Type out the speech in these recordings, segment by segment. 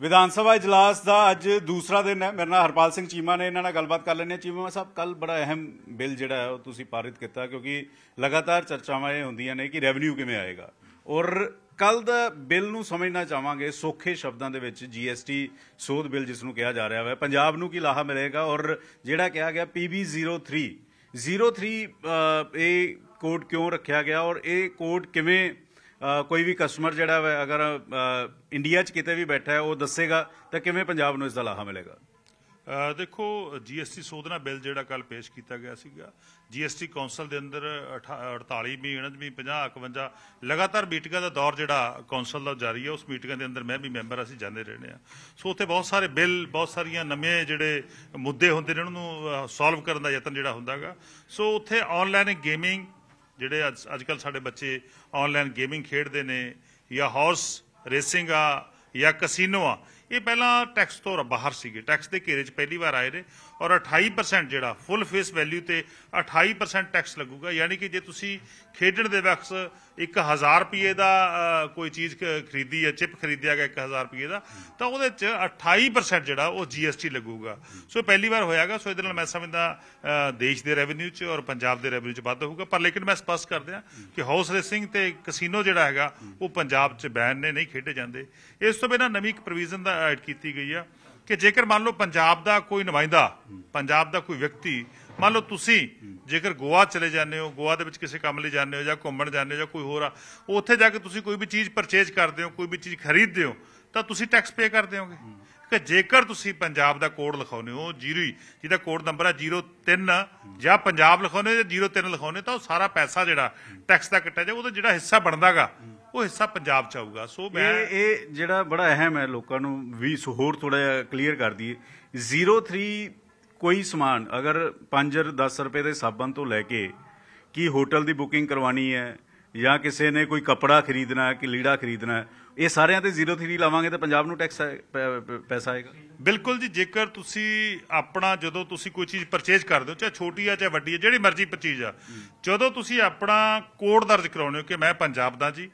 ਵਿਧਾਨ ਸਭਾ ਇਜਲਾਸ ਦਾ ਅੱਜ ਦੂਸਰਾ ਦਿਨ ਹੈ ਮੇਰੇ ਨਾਲ ਹਰਪਾਲ ਸਿੰਘ ਚੀਮਾ ਨੇ ਇਹਨਾਂ ਨਾਲ ਗੱਲਬਾਤ ਕਰ ਲੈਣੀ ਹੈ ਚੀਮਾ ਸਾਹਿਬ ਕੱਲ ਬੜਾ ਅਹਿਮ ਬਿੱਲ ਜਿਹੜਾ ਹੈ ਉਹ ਤੁਸੀਂ ਪਾਰਿਤ ਕੀਤਾ ਕਿਉਂਕਿ ਲਗਾਤਾਰ ਚਰਚਾਵਾਂ ਇਹ ਹੁੰਦੀਆਂ ਨੇ ਕਿ ਰੈਵਨਿਊ ਕਿਵੇਂ ਆਏਗਾ ਔਰ ਕੱਲ ਦਾ ਬਿੱਲ ਨੂੰ ਸਮਝਣਾ ਚਾਹਾਂਗੇ ਸੋਖੇ ਸ਼ਬਦਾਂ ਦੇ ਵਿੱਚ ਜੀਐਸਟੀ ਸੋਧ ਬਿੱਲ ਜਿਸ ਨੂੰ ਕਿਹਾ ਜਾ ਰਿਹਾ ਹੈ ਪੰਜਾਬ ਨੂੰ ਕੀ ਲਾਹਾ ਮਿਲੇਗਾ ਔਰ ਜਿਹੜਾ ਕਿਹਾ ਗਿਆ ਪੀਬੀ 03 03 ਇਹ ਕੋਡ ਕਿਉਂ ਰੱਖਿਆ ਗਿਆ ਔਰ ਇਹ ਕੋਡ ਕਿਵੇਂ ਕੋਈ ਵੀ ਕਸਟਮਰ ਜਿਹੜਾ ਹੈ ਅਗਰ ਇੰਡੀਆ 'ਚ ਕਿਤੇ ਵੀ ਬੈਠਾ ਹੈ ਉਹ ਦੱਸੇਗਾ ਤਾਂ ਕਿਵੇਂ ਪੰਜਾਬ ਨੂੰ ਇਸ ਦਾ ਲਾਹਾ ਮਿਲੇਗਾ ਦੇਖੋ ਜੀਐਸਟੀ ਸੋਧਨਾ ਬਿੱਲ ਜਿਹੜਾ ਕੱਲ ਪੇਸ਼ ਕੀਤਾ ਗਿਆ ਸੀਗਾ ਜੀਐਸਟੀ ਕੌਂਸਲ ਦੇ ਅੰਦਰ 48ਵੀਂ 49ਵੀਂ 50 51 ਲਗਾਤਾਰ ਮੀਟਿੰਗਾਂ ਦਾ ਦੌਰ ਜਿਹੜਾ ਕੌਂਸਲ ਦਾ ਜਾਰੀ ਹੈ ਉਸ ਮੀਟਿੰਗਾਂ ਦੇ ਅੰਦਰ ਮੈਂ ਵੀ ਮੈਂਬਰ ਅਸੀਂ ਜਾਂਦੇ ਰਹਿੰਦੇ ਆ ਸੋ ਉੱਥੇ ਬਹੁਤ ਸਾਰੇ ਬਿੱਲ ਬਹੁਤ ਸਾਰੀਆਂ ਨਵੇਂ ਜਿਹੜੇ ਮੁੱਦੇ ਹੁੰਦੇ ਨੇ ਉਹਨਾਂ ਨੂੰ ਸੋਲਵ ਕਰਨ ਦਾ ਯਤਨ ਜਿਹੜਾ ਹੁੰਦਾਗਾ ਸੋ ਉੱਥੇ ਆਨਲਾਈਨ ਗੇਮਿੰਗ ਜਿਹੜੇ ਅੱਜ ਅੱਜਕੱਲ ਸਾਡੇ ਬੱਚੇ ਆਨਲਾਈਨ ਗੇਮਿੰਗ ਖੇਡਦੇ ਨੇ ਜਾਂ ਹਾਰਸ ਰੇਸਿੰਗ ਆ ਜਾਂ ਕੈਸੀਨੋ ਆ ਇਹ ਪਹਿਲਾਂ ਟੈਕਸ ਤੋਂ ਬਾਹਰ ਸੀਗੇ ਟੈਕਸ ਦੇ ਘੇਰੇ 'ਚ ਪਹਿਲੀ ਵਾਰ ਆਏ ਨੇ ਔਰ 28% ਜਿਹੜਾ ਫੁੱਲ ਫੇਸ ਵੈਲਿਊ ਤੇ 28% ਟੈਕਸ ਲੱਗੂਗਾ ਯਾਨੀ ਕਿ ਜੇ ਤੁਸੀਂ ਖੇਡਣ ਦੇ ਵਕਸ 1000 ਰੁਪਏ ਦਾ ਕੋਈ ਚੀਜ਼ ਖਰੀਦੀ ਹੈ ਚਿਪ ਖਰੀਦਿਆ ਗਿਆ 1000 ਰੁਪਏ ਦਾ ਤਾਂ ਉਹਦੇ 'ਚ 28% ਜਿਹੜਾ ਉਹ ਜੀਐਸਟੀ ਲੱਗੂਗਾ ਸੋ ਪਹਿਲੀ ਵਾਰ ਹੋਇਆਗਾ ਸੋ ਇਹਦੇ ਨਾਲ ਮੈਂ ਸਮਝਦਾ ਦੇਸ਼ ਦੇ ਰੈਵਨਿਊ 'ਚ ਔਰ ਪੰਜਾਬ ਦੇ ਰੈਵਨਿਊ 'ਚ ਵਾਧਾ ਹੋਊਗਾ ਪਰ ਲੇਕਿਨ ਮੈਂ ਸਪਸ਼ਟ ਕਰ ਦਿਆਂ ਕਿ ਹਾਊਸ ਰੇਸਿੰਗ ਤੇ ਕੈਸੀਨੋ ਜਿਹੜਾ ਹੈਗਾ ਉਹ ਪੰਜਾਬ 'ਚ ਬੈਨ ਨੇ ਨਹੀਂ ਖੇਡੇ ਜਾਂਦੇ ਇਸ ਤੋਂ ਬਿਨਾ ਨਵੀਂ ਇੱਕ ਪ੍ਰੋਵੀਜ਼ਨ ਦਾ ਐਡ ਕੀਤੀ ਗਈ ਆ ਕਿ ਜੇਕਰ ਮੰਨ ਲਓ ਪੰਜਾਬ ਦਾ ਕੋਈ ਨੁਮਾਇੰਦਾ ਪੰਜਾਬ ਦਾ ਕੋਈ ਵਿਅਕਤੀ ਮੰਨ ਲਓ ਤੁਸੀਂ ਜੇਕਰ ਗੋਆ ਚਲੇ ਜਾਂਦੇ ਹੋ ਗੋਆ ਦੇ ਵਿੱਚ ਕਿਸੇ ਕੰਮ ਲਈ ਜਾਂਦੇ ਹੋ ਜਾਂ ਘੁੰਮਣ ਜਾਂਦੇ ਹੋ ਜਾਂ ਕੋਈ ਹੋਰ ਆ ਉੱਥੇ ਜਾ ਕੇ ਤੁਸੀਂ ਕੋਈ ਵੀ ਚੀਜ਼ ਪਰਚੇਜ਼ ਕਰਦੇ ਹੋ ਕੋਈ ਵੀ ਚੀਜ਼ ਖਰੀਦਦੇ ਹੋ ਤਾਂ ਤੁਸੀਂ ਟੈਕਸ ਪੇ ਕਰਦੇ ਹੋਗੇ ਕਿ ਜੇਕਰ ਤੁਸੀਂ ਪੰਜਾਬ ਦਾ ਕੋਡ ਲਿਖਾਉਨੇ ਹੋ ਹੀ ਜਿਹਦਾ ਕੋਡ ਨੰਬਰ ਆ 03 ਜਾਂ ਪੰਜਾਬ ਲਿਖਾਉਨੇ ਜਾਂ 03 ਲਿਖਾਉਨੇ ਤਾਂ ਉਹ ਸਾਰਾ ਪੈਸਾ ਜਿਹੜਾ ਟੈਕਸ ਦਾ ਕੱਟਿਆ ਜਾਏ ਉਹਦਾ ਜਿਹੜਾ ਹਿੱਸਾ ਬਣਦਾਗਾ ਉਹ ਹਿੱਸਾ ਪੰਜਾਬ ਚ ਆਊਗਾ ਸੋ ਮੈਂ ਇਹ ਇਹ ਜਿਹੜਾ ਬੜਾ ਅਹਿਮ ਹੈ ਲੋਕਾਂ ਨੂੰ ਵੀ ਹੋਰ ਥੋੜਾ ਜਿਹਾ ਕਲੀਅਰ ਕਰ ਦਈਏ 03 ਕੋਈ ਸਮਾਨ ਅਗਰ 5 10 ਰੁਪਏ ਦੇ ਸਾਬਣ ਤੋਂ ਲੈ ਕੇ ਕੀ ਹੋਟਲ ਦੀ ਬੁਕਿੰਗ ਕਰਵਾਣੀ ਹੈ ਜਾਂ ਕਿਸੇ ਨੇ ਕੋਈ ਕਪੜਾ ਖਰੀਦਣਾ ਹੈ ਕਿ ਲੀੜਾ ਖਰੀਦਣਾ ਇਹ ਸਾਰਿਆਂ ਤੇ 03 ਲਾਵਾਂਗੇ ਤਾਂ ਪੰਜਾਬ ਨੂੰ ਟੈਕਸ ਪੈਸਾ ਆਏਗਾ ਬਿਲਕੁਲ ਜੀ ਜੇਕਰ ਤੁਸੀਂ ਆਪਣਾ ਜਦੋਂ ਤੁਸੀਂ ਕੋਈ ਚੀਜ਼ ਪਰਚੇਜ ਕਰਦੇ ਹੋ ਚਾਹੇ ਛੋਟੀ ਆ ਚਾਹੇ ਵੱਡੀ ਆ ਜਿਹੜੀ ਮਰਜ਼ੀ ਚੀਜ਼ ਆ ਜਦੋਂ ਤੁਸੀਂ ਆਪਣਾ ਕੋਡ ਦਰਜ ਕਰਾਉਣੇ ਹੋ ਕਿ ਮੈਂ ਪੰਜਾਬ ਦਾ ਜੀ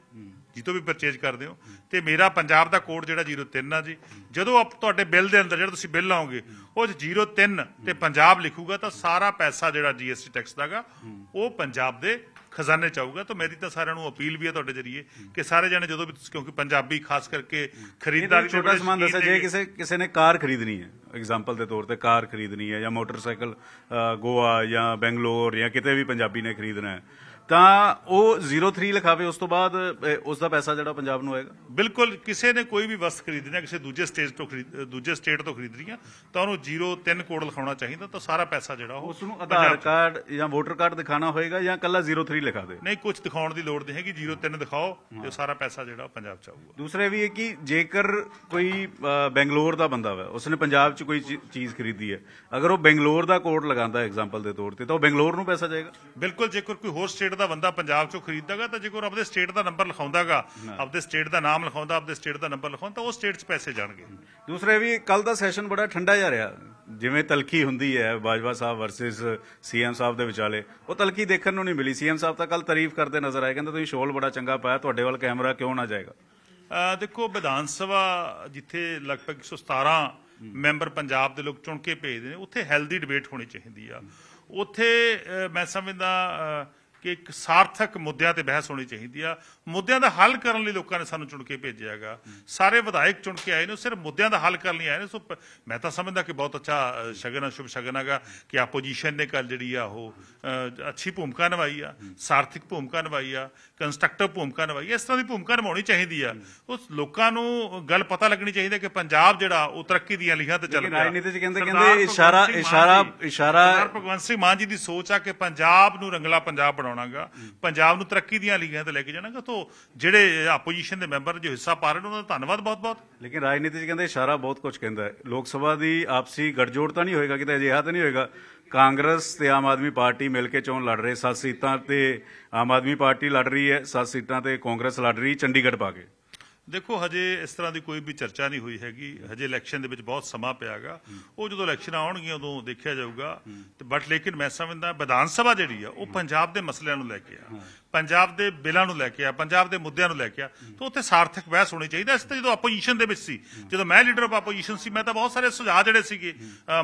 ਜਿੱਤੋਂ ਵੀ ਪਰਚੇਜ ਕਰਦੇ ਹੋ ਤੇ ਮੇਰਾ ਪੰਜਾਬ ਦਾ ਕੋਡ ਜਿਹੜਾ 03 ਆ ਜੀ ਜਦੋਂ ਆਪ ਤੁਹਾਡੇ ਬਿੱਲ ਦੇ ਅੰਦਰ ਜਿਹੜਾ ਤੁਸੀਂ ਬਿੱਲ ਲਾਓਗੇ ਉਹ 'ਚ 03 ਤੇ ਪੰਜਾਬ ਲਿਖੂਗਾ ਤਾਂ ਸਾਰਾ ਪੈਸਾ ਜਿਹੜਾ ਜੀਐਸਟੀ ਟੈਕਸ ਦਾਗਾ ਉਹ ਪੰਜਾਬ ਦੇ ਖਜ਼ਾਨੇ ਚ ਆਊਗਾ ਤਾਂ ਮੇਰੀ ਤਾਂ ਸਾਰਿਆਂ ਨੂੰ ਅਪੀਲ ਵੀ ਹੈ ਤੁਹਾਡੇ ਜਰੀਏ ਕਿ ਸਾਰੇ ਜਣੇ ਜਦੋਂ ਵੀ ਤੁਸੀਂ ਕਿਉਂਕਿ ਪੰਜਾਬੀ ਖਾਸ ਕਰਕੇ ਖਰੀਦਦਾਰ ਛੋਟਾ ਸਮਾਨ ਦੱਸਿਆ ਜੇ ਕਿਸੇ ਕਿਸੇ ਨੇ ਕਾਰ ਖਰੀਦਣੀ ਹੈ ਐਗਜ਼ਾਮਪਲ ਦੇ ਤੌਰ ਤੇ ਕਾਰ ਖਰੀਦਣੀ ਹੈ ਜਾਂ ਮੋਟਰਸਾਈਕਲ ਗੋਆ ਜਾਂ ਬੈਂਗਲੌਰ ਜਾਂ ਕਿਤੇ ਵੀ ਪੰਜਾਬੀ ਨੇ ਖਰੀਦਣਾ ਹੈ ਤਾਂ ਉਹ 03 ਲਿਖਾਵੇ ਉਸ ਤੋਂ ਬਾਅਦ ਉਸ ਦਾ ਪੈਸਾ ਜਿਹੜਾ ਪੰਜਾਬ ਨੂੰ ਆਏਗਾ ਬਿਲਕੁਲ ਕਿਸੇ ਨੇ ਕੋਈ ਵੀ ਵਸਤ ਖਰੀਦਣਾ ਕਿਸੇ ਦੂਜੇ ਸਟੇਜ ਤੋਂ ਖਰੀਦ ਦੂਜੇ ਸਟੇਟ ਤੋਂ ਖਰੀਦ ਰਹੀ ਆ ਤਾਂ ਉਹਨੂੰ 03 ਕੋਡ ਲਿਖਾਉਣਾ ਚਾਹੀਦਾ ਤਾਂ ਸਾਰਾ ਪੈਸਾ ਜਿਹੜਾ ਉਹ ਉਸ ਨੂੰ ਆਧਾਰ ਕਾਰਡ ਜਾਂ ਵੋਟਰ ਕਾਰਡ ਦਿਖਾਣਾ ਹੋਏਗਾ ਜਾਂ ਕੱਲਾ 03 ਲਿਖਾ ਦੇ ਨਹੀਂ ਕੁਝ ਦਿਖਾਉਣ ਦੀ ਲੋੜ ਨਹੀਂ ਹੈਗੀ 03 ਦਿਖਾਓ ਤੇ ਸਾਰਾ ਪੈਸਾ ਜਿਹੜਾ ਪੰਜਾਬ ਚ ਆਊਗਾ ਦੂਸਰੇ ਵੀ ਇਹ ਕਿ ਜੇਕਰ ਕੋਈ ਬੈਂਗਲੌਰ ਦਾ ਬੰਦਾ ਵਾ ਉਸਨੇ ਪੰਜਾਬ ਚ ਕੋਈ ਚੀਜ਼ ਖਰੀਦੀ ਹੈ ਅਗਰ ਉਹ ਬੈਂਗਲੌਰ ਦਾ ਕੋਡ ਲਗਾਉਂਦਾ ਐਗਜ਼ਾਮਪਲ ਦੇ ਤੌਰ ਤੇ ਤਾਂ ਉਹ ਬੈਂਗਲੌਰ ਨੂੰ ਪੈਸਾ ਜਾਏਗਾ ਬਿਲਕੁਲ ਜੇਕਰ ਕੋਈ ਹੋਰ ਸਟੇਟ ਦਾ ਬੰਦਾ ਪੰਜਾਬ ਚੋਂ ਖਰੀਦਦਾਗਾ ਤਾਂ ਜੇਕਰ ਆਪਦੇ ਸਟੇਟ ਦਾ ਨੰਬਰ ਲਿਖਾਉਂਦਾਗਾ ਆਪਦੇ ਸਟੇਟ ਦਾ ਨਾਮ ਲਿਖਾਉਂਦਾ ਆਪਦੇ ਸਟੇਟ ਦਾ ਨੰਬਰ ਲਿਖਾਉਂਦਾ ਉਹ ਸਟੇਟ ਚ ਪੈਸੇ ਜਾਣਗੇ ਦੂਸਰੇ ਵੀ ਕੱਲ ਦਾ ਸੈਸ਼ਨ ਬੜਾ ਠੰਡਾ ਜਾ ਰਿਹਾ ਜਿਵੇਂ ਤਲਕੀ ਹੁੰਦੀ ਹੈ ਬਾਜਵਾ ਸਾਹਿਬ ਵਰਸਸ ਸੀਐਮ ਸਾਹਿਬ ਦੇ ਵਿਚਾਲੇ ਉਹ ਤਲਕੀ ਦੇਖਣ ਨੂੰ ਨਹੀਂ ਮਿਲੀ ਸੀਐਮ ਸਾਹਿਬ ਤਾਂ ਕੱਲ ਤਾਰੀਫ ਕਰਦੇ ਨਜ਼ਰ ਆਏ ਕਹਿੰਦੇ ਤੁਸੀਂ ਸ਼ੋਲ ਬੜਾ ਚੰਗਾ ਪਾਇਆ ਤੁਹਾਡੇ ਵੱਲ ਕੈਮਰਾ ਕਿਉਂ ਨਾ ਜਾਏਗਾ ਦੇਖੋ ਵਿਧਾਨ ਸਭਾ ਜਿੱਥੇ ਲਗਭਗ 117 ਮੈਂਬਰ ਪੰਜਾਬ ਦੇ ਲੋਕ ਚੁਣ ਕੇ ਭੇਜਦੇ ਨੇ ਉੱਥੇ ਹੈਲਦੀ ਡਿਬੇਟ ਹੋਣੀ ਚਾਹੀਦੀ ਆ ਉੱਥੇ ਮੈਂ ਸਮਝਦਾ ਕਿ ਇੱਕ ਸਾਰਥਕ ਮੁੱਦਿਆਂ ਤੇ ਬਹਿਸ ਹੋਣੀ ਚਾਹੀਦੀ ਆ ਮੁੱਦਿਆਂ ਦਾ ਹੱਲ ਕਰਨ ਲਈ ਲੋਕਾਂ ਨੇ ਸਾਨੂੰ ਚੁਣ ਕੇ ਭੇਜਿਆਗਾ ਸਾਰੇ ਵਿਧਾਇਕ ਚੁਣ ਕੇ ਆਏ ਨੇ ਸਿਰਫ ਮੁੱਦਿਆਂ ਦਾ ਹੱਲ ਕਰਨ ਲਈ ਆਏ ਨੇ ਸੋ ਮੈਂ ਤਾਂ ਸਮਝਦਾ ਕਿ ਬਹੁਤ ਅੱਛਾ ਸ਼ਗਨ ਆ ਸ਼ੁਭ ਸ਼ਗਨ ਹੈਗਾ ਕਿ ਆਪੋਜੀਸ਼ਨ ਨੇ ਕੱਲ ਜਿਹੜੀ ਆ ਉਹ ਅੱਛੀ ਭੂਮਿਕਾ ਨਿਭਾਈ ਆ ਸਾਰਥਕ ਭੂਮਿਕਾ ਨਿਭਾਈ ਆ ਕੰਸਟਰਕਟਿਵ ਭੂਮਿਕਾ ਨਿਭਾਈ ਇਸ ਤਰ੍ਹਾਂ ਦੀ ਭੂਮਿਕਾ ਨਿਭਾਉਣੀ ਚਾਹੀਦੀ ਆ ਉਸ ਲੋਕਾਂ ਨੂੰ ਗੱਲ ਪਤਾ ਲੱਗਣੀ ਚਾਹੀਦੀ ਕਿ ਪੰਜਾਬ ਜਿਹੜਾ ਉਹ ਤਰੱਕੀ ਦੀਆਂ ਲੀਹਾਂ ਤੇ ਚੱਲ ਰਿਹਾ ਰਾਜਨੀਤੀ ਚ ਕਹਿੰਦੇ ਕਹਿੰਦੇ ਇਸ਼ਾਰਾ ਇਸ਼ਾਰਾ ਇਸ਼ਾਰਾ ਭਗਵੰਤ ਸਿੰਘ ਮਾਨ ਜੀ ਦੀ ਸੋਚ ਆ ਕਿ ਪੰਜਾਬ ਨੂੰ ਰੰਗਲਾ ਪੰਜਾਬ ਬਣਾਉਣਾ ਕਰਾਉਣਾਗਾ ਪੰਜਾਬ ਨੂੰ ਤਰੱਕੀ ਦੀਆਂ ਲੀਗਾਂ ਤੇ ਲੈ ਕੇ ਜਾਣਾਗਾ ਤੋਂ ਜਿਹੜੇ ਆਪੋਜੀਸ਼ਨ ਦੇ ਮੈਂਬਰ ਜੋ ਹਿੱਸਾ ਪਾ ਰਹੇ ਨੇ ਉਹਨਾਂ ਦਾ ਧੰਨਵਾਦ ਬਹੁਤ-ਬਹੁਤ ਲੇਕਿਨ ਰਾਜਨੀਤੀ ਜੀ ਕਹਿੰਦੇ ਇਸ਼ਾਰਾ ਬਹੁਤ ਕੁਝ ਕਹਿੰਦਾ ਹੈ ਲੋਕ ਸਭਾ ਦੀ ਆਪਸੀ ਗੱਠਜੋੜ ਤਾਂ ਨਹੀਂ ਹੋਏਗਾ ਕਿਤੇ ਅਜਿਹਾ ਤਾਂ ਨਹੀਂ ਹੋਏਗਾ ਕਾਂਗਰਸ ਤੇ ਆਮ ਆਦਮੀ ਪਾਰਟੀ ਮਿਲ ਕੇ ਚੋਣ ਲੜ ਰਹੇ 7 ਸੀਟਾਂ ਤੇ ਆਮ ਆਦਮੀ ਪਾਰਟੀ ਲੜ ਰਹੀ ਹੈ 7 ਸੀਟਾਂ ਤੇ ਕਾਂਗਰਸ ਲੜ ਰਹੀ ਚੰਡੀਗੜ੍ਹ ਪਾ ਕੇ ਦੇਖੋ ਹਜੇ ਇਸ ਤਰ੍ਹਾਂ ਦੀ ਕੋਈ ਵੀ ਚਰਚਾ ਨਹੀਂ ਹੋਈ ਹੈਗੀ ਹਜੇ ਇਲੈਕਸ਼ਨ ਦੇ ਵਿੱਚ ਬਹੁਤ ਸਮਾਂ ਪਿਆਗਾ ਉਹ ਜਦੋਂ ਇਲੈਕਸ਼ਨ ਆਉਣਗੀਆਂ ਉਦੋਂ ਦੇਖਿਆ ਜਾਊਗਾ ਤੇ ਬਟ ਲੇਕਿਨ ਮੈਂ ਸਮਝਦਾ ਵਿਧਾਨ ਸਭਾ ਜਿਹੜੀ ਆ ਉਹ ਪੰਜਾਬ ਦੇ ਮਸਲਿਆਂ ਨੂੰ ਲੈ ਕੇ ਆ ਪੰਜਾਬ ਦੇ ਬਿੱਲਾਂ ਨੂੰ ਲੈ ਕੇ ਆ ਪੰਜਾਬ ਦੇ ਮੁੱਦਿਆਂ ਨੂੰ ਲੈ ਕੇ ਆ ਤਾਂ ਉੱਥੇ ਸਾਰਥਕ ਬਹਿਸ ਹੋਣੀ ਚਾਹੀਦੀ ਐ ਇਸ ਤੇ ਜਦੋਂ ਆਪੋਜੀਸ਼ਨ ਦੇ ਵਿੱਚ ਸੀ ਜਦੋਂ ਮੈਂ ਲੀਡਰ ਆਫ ਆਪੋਜੀਸ਼ਨ ਸੀ ਮੈਂ ਤਾਂ ਬਹੁਤ ਸਾਰੇ ਸੁਝਾਅ ਜਿਹੜੇ ਸੀਗੇ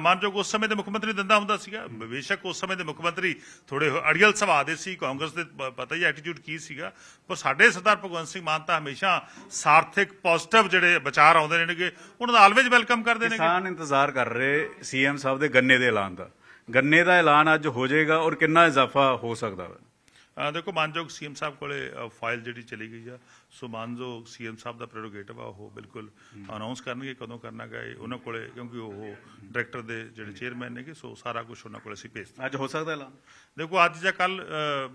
ਮਾਨਯੋਗ ਉਸ ਸਮੇਂ ਦੇ ਮੁੱਖ ਮੰਤਰੀ ਦਿੰਦਾ ਹੁੰਦਾ ਸੀਗਾ ਬੇਸ਼ੱਕ ਉਸ ਸਮੇਂ ਦੇ ਮੁੱਖ ਮੰਤਰੀ ਥੋੜੇ ਅੜੀਅਲ ਸੁਭਾਅ ਦੇ ਸੀ ਕਾਂਗਰਸ ਦੇ ਪਤਾ ਹੀ ਐਟੀਟਿਊਡ ਕੀ ਸੀਗਾ ਪਰ ਸਾਡੇ ਸਰਦਾਰ ਭਗਵੰਤ ਸਿੰਘ ਮਾਨ ਤਾਂ ਹਮੇਸ਼ਾ ਸਾਰਥਕ ਪੋਜ਼ਿਟਿਵ ਜਿਹੜੇ ਵਿਚਾਰ ਆਉਂਦੇ ਨੇਗੇ ਉਹਨਾਂ ਦਾ ਆਲਵੇਜ਼ ਵੈਲਕਮ ਕਰਦੇ ਨੇ ਕਿਸਾਨ ਇੰਤਜ਼ਾਰ ਕਰ ਰਹੇ ਸੀਐਮ ਸਾਹਿਬ ਦੇ ਗੰਨੇ ਦੇ ਐਲਾਨ ਦਾ ਗੰਨੇ ਦਾ ਐਲਾਨ ਅੱਜ ਹੋ ਜਾਏਗਾ ਔਰ ਕਿੰਨਾ ਇਜ਼ਾਫਾ ਹੋ ਸਕਦਾ ਹੈ ਦੇਖੋ ਮਾਨਯੋਗ ਸੀਐਮ ਸਾਹਿਬ ਕੋਲੇ ਫਾਈਲ ਜਿਹੜੀ ਚਲੀ ਗਈ ਆ ਸੋ ਮਾਨਜੋ ਸੀਐਮ ਸਾਹਿਬ ਦਾ ਪ੍ਰੈਰੋਗੇਟਿਵ ਆ ਉਹ ਬਿਲਕੁਲ ਅਨਾਉਂਸ ਕਰਨਗੇ ਕਦੋਂ ਕਰਨਾ ਗਏ ਉਹਨਾਂ ਕੋਲੇ ਕਿਉਂਕਿ ਉਹ ਡਾਇਰੈਕਟਰ ਦੇ ਜਿਹੜੇ ਚੇਅਰਮੈਨ ਨੇਗੇ ਸੋ ਸਾਰਾ ਕੁਝ ਉਹਨਾਂ ਕੋਲੇ ਸੀ ਭੇਜਤਾ ਅੱਜ ਹੋ ਸਕਦਾ ਐਲਾਨ ਦੇਖੋ ਅੱਜ ਜਾਂ ਕੱਲ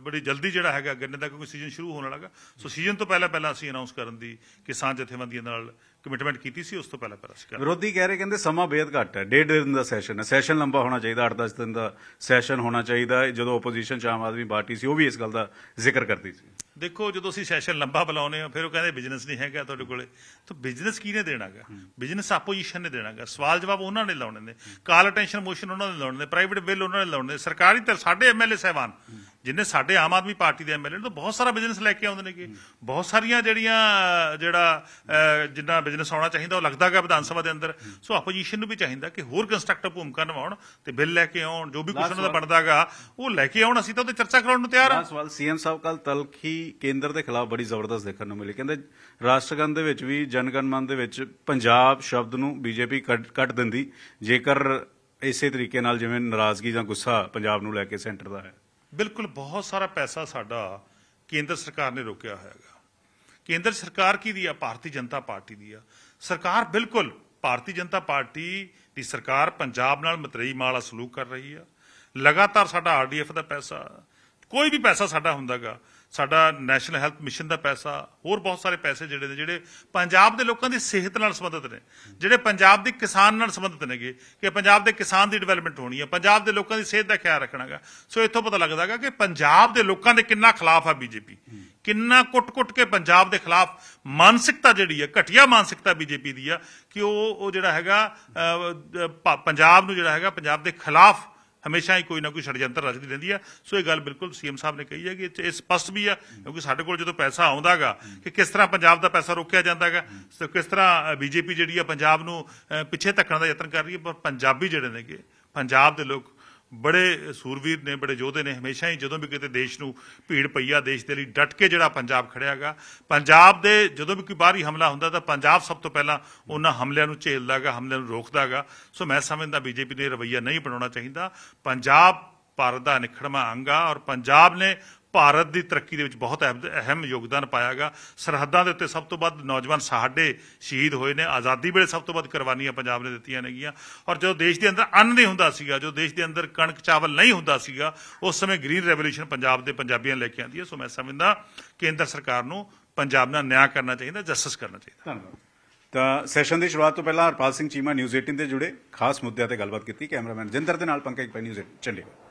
ਬੜੀ ਜਲਦੀ ਜਿਹੜਾ ਹੈਗਾ ਗੰਨੇ ਦਾ ਕਿਉਂਕਿ ਸੀਜ਼ਨ ਸ਼ੁਰੂ ਹੋਣ ਵਾਲਾਗਾ ਸੋ ਸੀਜ਼ਨ ਤੋਂ ਪਹਿਲਾਂ ਪਹਿਲਾਂ ਅਸੀਂ ਅਨਾਉਂਸ ਕਰਨ ਦੀ ਕਿਸਾਨ ਜਥੇਬੰਦੀਆਂ ਨਾਲ ਕਮਿਟਮੈਂਟ ਕੀਤੀ ਸੀ ਉਸ ਤੋਂ ਪਹਿਲਾਂ ਪਹਿਲਾਂ ਅਸੀਂ ਵਿਰੋਧੀ ਕਹਿ ਰਹੇ ਕਹਿੰਦੇ ਸਮਾਂ ਬੇਦ ਘੱਟ ਹੈ ਡੇਢ ਦਿਨ ਦਾ ਸੈਸ਼ਨ ਹੈ ਸੈਸ਼ਨ ਲੰਬਾ ਹੋਣਾ ਚਾਹੀਦਾ 8-10 ਦਿਨ ਦਾ ਸੈਸ਼ਨ ਹੋਣਾ ਚਾਹੀਦਾ ਜਦੋਂ ਆਪੋਜੀਸ਼ਨ ਚ ਆਮ ਆਦਮੀ ਪਾਰਟੀ ਸੀ ਉਹ ਵੀ ਇਸ ਗੱਲ ਦਾ ਜ਼ਿਕਰ ਕਰਦੀ ਸੀ ਦੇਖੋ ਜਦੋਂ ਅਸੀਂ ਸੈਸ਼ਨ ਲੰਬਾ ਬੁਲਾਉਨੇ ਆ ਫਿਰ ਉਹ ਕਹਿੰਦੇ ਬਿਜ਼ਨਸ ਨਹੀਂ ਹੈਗਾ ਤੁਹਾਡੇ ਕੋਲੇ ਤਾਂ ਬਿਜ਼ਨਸ ਕਿਹਨੇ ਦੇਣਾਗਾ ਬਿਜ਼ਨਸ ਆਪੋਜੀਸ਼ਨ ਨੇ ਦੇਣਾਗਾ ਸਵਾਲ ਜਵਾਬ ਉਹਨਾਂ ਨੇ ਲਾਉਣੇ ਨੇ ਕਾਲ ਅਟੈਂਸ਼ਨ ਮੋਸ਼ਨ ਉਹਨਾਂ ਨੇ ਲਾਉਣੇ ਨੇ ਪ੍ਰਾਈਵੇਟ ਬਿੱਲ ਉਹਨਾਂ ਨੇ ਲਾਉਣੇ ਨੇ ਸਰਕਾਰੀ ਤੇ ਸਾਡੇ ਐਮਐਲਏ ਸਹਿਬਾਨ ਜਿੰਨੇ ਸਾਡੇ ਆਮ ਆਦਮੀ ਪਾਰਟੀ ਦੇ ਐਮਐਲਏ ਨੇ ਤਾਂ ਬਹੁਤ ਸਾਰਾ ਬਿਜ਼ਨਸ ਲੈ ਕੇ ਆਉਂਦੇ ਨੇਗੇ ਬਹੁਤ ਸਾਰੀਆਂ ਜਿਹੜੀਆਂ ਜਿਹੜਾ ਜਿੰਨਾ ਬਿਜ਼ਨਸ ਆਉਣਾ ਚਾਹੀਦਾ ਉਹ ਲੱਗਦਾ ਹੈ ਵਿਧਾਨ ਸਭਾ ਦੇ ਅੰਦਰ ਸੋ ਆਪੋਜੀਸ਼ਨ ਨੂੰ ਵੀ ਚਾਹੀਦਾ ਕਿ ਹੋਰ ਕੰਸਟਰਕਟਿਵ ਭੂਮਿਕਾ ਨਿਭਾਉਣ ਤੇ ਬਿੱਲ ਲੈ ਕੇ ਆਉਣ ਜੋ ਵੀ ਕੁਝ ਉਹਨਾਂ ਦਾ ਬਣਦਾਗਾ ਉਹ ਲੈ ਕੇ ਆਉਣ ਅਸੀਂ ਤਾਂ ਉਹਦੇ ਚਰਚਾ ਕਰਾਉਣ ਨੂੰ ਤਿਆਰ ਹਾਂ ਸਵਾਲ ਸੀਐਮ ਸਾਹਿਬ ਕੱਲ ਤਲਖੀ ਕੇਂਦਰ ਦੇ ਖਿਲਾਫ ਬੜੀ ਜ਼ਬਰਦਸਤ ਦੇਖਣ ਨੂੰ ਮਿਲੀ ਕਹਿੰਦੇ ਰਾਸ਼ਟਰਗਨ ਦੇ ਵਿੱਚ ਵੀ ਜਨਗਣ ਮੰਨ ਦੇ ਵਿੱਚ ਪੰਜਾਬ ਸ਼ਬਦ ਨੂੰ ਬੀਜੇਪੀ ਕੱਟ ਦਿੰਦੀ ਜੇਕਰ ਇਸੇ ਤਰੀਕੇ ਨਾਲ ਜਿਵੇਂ ਨਾਰਾਜ਼ਗੀ ਜਾਂ ਗੁੱਸਾ ਪੰਜਾਬ ਨੂੰ ਲੈ ਕੇ ਸੈਂਟਰ ਦਾ ਹੈ ਬਿਲਕੁਲ ਬਹੁਤ ਸਾਰਾ ਪੈਸਾ ਸਾਡਾ ਕੇਂਦਰ ਸਰਕਾਰ ਨੇ ਰੋਕਿਆ ਹੋਇਆ ਕੇਂਦਰ ਸਰਕਾਰ ਕੀ ਦੀ ਆ ਭਾਰਤੀ ਜਨਤਾ ਪਾਰਟੀ ਦੀ ਆ ਸਰਕਾਰ ਬਿਲਕੁਲ ਭਾਰਤੀ ਜਨਤਾ ਪਾਰਟੀ ਦੀ ਸਰਕਾਰ ਪੰਜਾਬ ਨਾਲ ਮਤਰੇਈ ਮਾਲਾ ਸਲੂਕ ਕਰ ਰਹੀ ਆ ਲਗਾਤਾਰ ਸਾਡਾ ਆਰਡੀਐਫ ਦਾ ਪੈਸਾ ਕੋਈ ਵੀ ਪੈਸਾ ਸਾਡਾ ਹੁੰਦਾਗਾ ਸਾਡਾ ਨੈਸ਼ਨਲ ਹੈਲਥ ਮਿਸ਼ਨ ਦਾ ਪੈਸਾ ਹੋਰ ਬਹੁਤ ਸਾਰੇ ਪੈਸੇ ਜਿਹੜੇ ਨੇ ਜਿਹੜੇ ਪੰਜਾਬ ਦੇ ਲੋਕਾਂ ਦੀ ਸਿਹਤ ਨਾਲ ਸੰਬੰਧਿਤ ਨੇ ਜਿਹੜੇ ਪੰਜਾਬ ਦੇ ਕਿਸਾਨ ਨਾਲ ਸੰਬੰਧਿਤ ਨੇਗੇ ਕਿ ਪੰਜਾਬ ਦੇ ਕਿਸਾਨ ਦੀ ਡਿਵੈਲਪਮੈਂਟ ਹੋਣੀ ਹੈ ਪੰਜਾਬ ਦੇ ਲੋਕਾਂ ਦੀ ਸਿਹਤ ਦਾ ਖਿਆਲ ਰੱਖਣਾਗਾ ਸੋ ਇੱਥੋਂ ਪਤਾ ਲੱਗਦਾਗਾ ਕਿ ਪੰਜਾਬ ਦੇ ਲੋਕਾਂ ਦੇ ਕਿੰਨਾ ਖਿਲਾਫ ਆ ਬੀਜੇਪੀ ਕਿੰਨਾ ਕੁੱਟ-ਕੁੱਟ ਕੇ ਪੰਜਾਬ ਦੇ ਖਿਲਾਫ ਮਾਨਸਿਕਤਾ ਜਿਹੜੀ ਹੈ ਘਟੀਆ ਮਾਨਸਿਕਤਾ ਬੀਜੇਪੀ ਦੀ ਆ ਕਿ ਉਹ ਉਹ ਜਿਹੜਾ ਹੈਗਾ ਪੰਜਾਬ ਨੂੰ ਜਿਹੜਾ ਹੈਗਾ ਪੰਜਾਬ ਦੇ ਖਿਲਾਫ ਹਮੇਸ਼ਾ ਹੀ ਕੋਈ ਨਾ ਕੋਈ ਛੜਜੰਤਰ ਰਚਦੀ ਰਹਿੰਦੀ ਆ ਸੋ ਇਹ ਗੱਲ ਬਿਲਕੁਲ ਸੀਐਮ ਸਾਹਿਬ ਨੇ ਕਹੀ ਹੈ ਕਿ ਇਹ ਸਪਸ਼ਟ ਵੀ ਆ ਕਿਉਂਕਿ ਸਾਡੇ ਕੋਲ ਜਦੋਂ ਪੈਸਾ ਆਉਂਦਾਗਾ ਕਿ ਕਿਸ ਤਰ੍ਹਾਂ ਪੰਜਾਬ ਦਾ ਪੈਸਾ ਰੋਕਿਆ ਜਾਂਦਾਗਾ ਸੋ ਕਿਸ ਤਰ੍ਹਾਂ ਬੀਜੇਪੀ ਜਿਹੜੀ ਆ ਪੰਜਾਬ ਨੂੰ ਪਿੱਛੇ ਧੱਕਣ ਦਾ ਯਤਨ ਕਰ ਰਹੀ ਹੈ ਪਰ ਪੰਜਾਬੀ ਜਿਹੜੇ ਨੇਗੇ ਪੰਜਾਬ ਦੇ ਲੋਕ ਬੜੇ ਸੂਰਵੀਰ ਨੇ ਬੜੇ ਯੋਧੇ ਨੇ ਹਮੇਸ਼ਾ ਹੀ ਜਦੋਂ ਵੀ ਕਿਤੇ ਦੇਸ਼ ਨੂੰ ਭੀੜ ਪਈਆ ਦੇਸ਼ ਦੇ ਲਈ ਡਟ ਕੇ ਜਿਹੜਾ ਪੰਜਾਬ ਖੜਿਆਗਾ ਪੰਜਾਬ ਦੇ ਜਦੋਂ ਵੀ ਕੋਈ ਬਾਹਰੀ ਹਮਲਾ ਹੁੰਦਾ ਤਾਂ ਪੰਜਾਬ ਸਭ ਤੋਂ ਪਹਿਲਾਂ ਉਹਨਾਂ ਹਮਲਿਆਂ ਨੂੰ ਝੇਲਦਾਗਾ ਹਮਲਿਆਂ ਨੂੰ ਰੋਕਦਾਗਾ ਸੋ ਮੈਂ ਸਮਝਦਾ ਬੀਜੇਪੀ ਨੇ ਰਵਈਆ ਨਹੀਂ ਬਣਾਉਣਾ ਚਾਹੀਦਾ ਪੰਜਾਬ ਭਾਰਤ ਦਾ ਨਿਖੜਵਾ ਅੰਗਾ ਔਰ ਪੰਜਾਬ ਨੇ ਭਾਰਤ ਦੀ ਤਰੱਕੀ ਦੇ ਵਿੱਚ ਬਹੁਤ ਅਹਿਮ ਯੋਗਦਾਨ ਪਾਇਆਗਾ ਸਰਹੱਦਾਂ ਦੇ ਉੱਤੇ ਸਭ ਤੋਂ ਵੱਧ ਨੌਜਵਾਨ ਸਾਡੇ ਸ਼ਹੀਦ ਹੋਏ ਨੇ ਆਜ਼ਾਦੀ ਵੇਲੇ ਸਭ ਤੋਂ ਵੱਧ ਕੁਰਬਾਨੀਆਂ ਪੰਜਾਬ ਨੇ ਦਿੱਤੀਆਂ ਨੇਗੀਆਂ ਔਰ ਜਦੋਂ ਦੇਸ਼ ਦੇ ਅੰਦਰ ਅੰਨ ਨਹੀਂ ਹੁੰਦਾ ਸੀਗਾ ਜੋ ਦੇਸ਼ ਦੇ ਅੰਦਰ ਕਣਕ ਚਾਵਲ ਨਹੀਂ ਹੁੰਦਾ ਸੀਗਾ ਉਸ ਸਮੇਂ ਗ੍ਰੀਨ ਰੈਵੋਲੂਸ਼ਨ ਪੰਜਾਬ ਦੇ ਪੰਜਾਬੀਆਂ ਲੈ ਕੇ ਆਂਦੀ ਹੈ ਸੋ ਮੈਂ ਸਮਝਦਾ ਕੇਂਦਰ ਸਰਕਾਰ ਨੂੰ ਪੰਜਾਬ ਨਾਲ ਨਿਆਂ ਕਰਨਾ ਚਾਹੀਦਾ ਜਸਟਿਸ ਕਰਨਾ ਚਾਹੀਦਾ ਧੰਨਵਾਦ ਤਾਂ ਸੈਸ਼ਨ ਦੀ ਸ਼ੁਰੂਆਤ ਤੋਂ ਪਹਿਲਾਂ ਹਰਪਾਲ ਸਿੰਘ ਚੀਮਾ ਨਿਊਜ਼ 18 ਦੇ ਜੁੜੇ ਖਾਸ ਮੁੱਦਿਆਂ ਤੇ ਗੱਲਬਾਤ ਕੀਤੀ ਕੈਮਰਾਮੈਨ ਜਿੰਦਰ ਦੇ ਨਾਲ ਪੰਕਜ ਪੈ ਨਿਊਜ਼ 18 ਚੰਡੀਗੜ੍ਹ